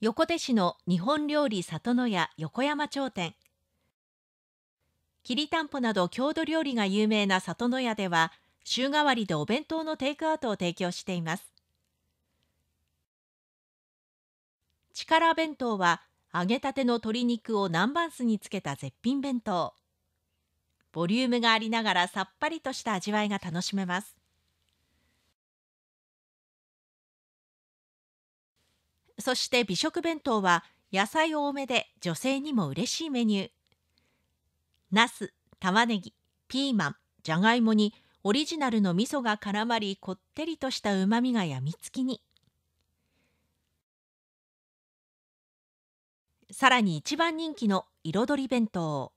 横手市の日本料理里の屋横山町店きりたんぽなど郷土料理が有名な里の屋では週替わりでお弁当のテイクアウトを提供しています力弁当は揚げたての鶏肉を南蛮酢につけた絶品弁当ボリュームがありながらさっぱりとした味わいが楽しめますそして美食弁当は野菜多めで女性にも嬉しいメニュー。ナス、玉ねぎ、ピーマン、じゃがいもにオリジナルの味噌が絡まりこってりとしたうまみがやみつきに。さらに一番人気の彩り弁当。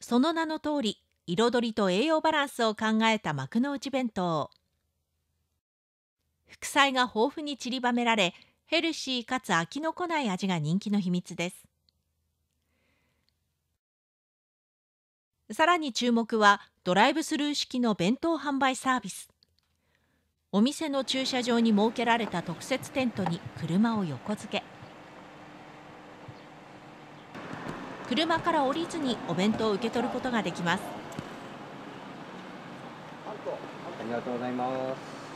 その名の通り、彩りと栄養バランスを考えた幕の内弁当。副菜が豊富に散りばめられヘルシーかつ飽きのこない味が人気の秘密ですさらに注目はドライブスルー式の弁当販売サービスお店の駐車場に設けられた特設テントに車を横付け車から降りずにお弁当を受け取ることができますありがとうございます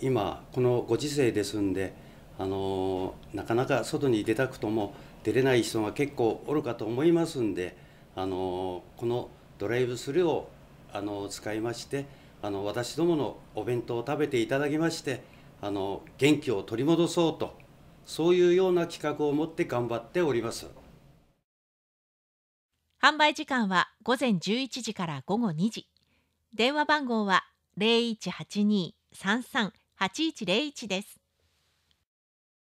今このご時世ですんであのなかなか外に出たくとも出れない人が結構おるかと思いますんであのこのドライブスルーをあの使いましてあの私どものお弁当を食べていただきましてあの元気を取り戻そうとそういうような企画を持って頑張っております。販売時間は午前11時から午後2時電話番号は0182三三8 1 0 1です。